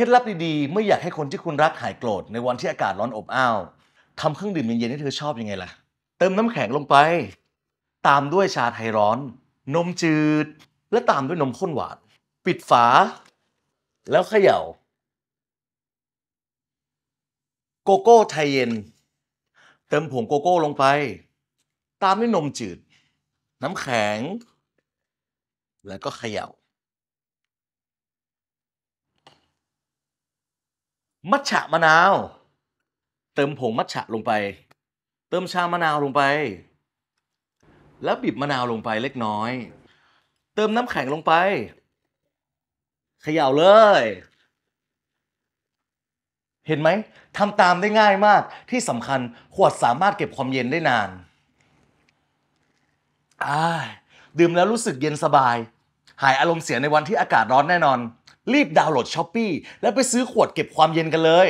เคล็ดลับดีๆไม่อยากให้คนที่คุณรักหายโกรธในวันที่อากาศร้อนอบอ้าวทำเครื่องดื่มเย็นๆให้เธอชอบยังไงล่ะเติมน้ำแข็งลงไป ตามด้วยชาไทยร้อน นมจืดและตามด้วยนมข้นหวานปิดฝาแล้วเขย่า โกโก้ไทยเย็น เติมผงโกโก้ลงไป ตามด้วยนมจืด น้ำแข็งแล้วก็เขย่ามัทฉะมะนาว เติมผงมัทฉะลงไป เติมชามะนาวลงไป แล้วบีบมะนาวลงไปเล็กน้อย เติมน้ำแข็งลงไปเขย่าเลย เห็นไหมทำตามได้ง่ายมากที่สำคัญขวดสามารถเก็บความเย็นได้นานอาดื่มแล้วรู้สึกเย็นสบาย หายอารมณ์เสียในวันที่อากาศร้อนแน่นอนรีบดาวน์โหลดช้อปปีแล้วไปซื้อขวดเก็บความเย็นกันเลย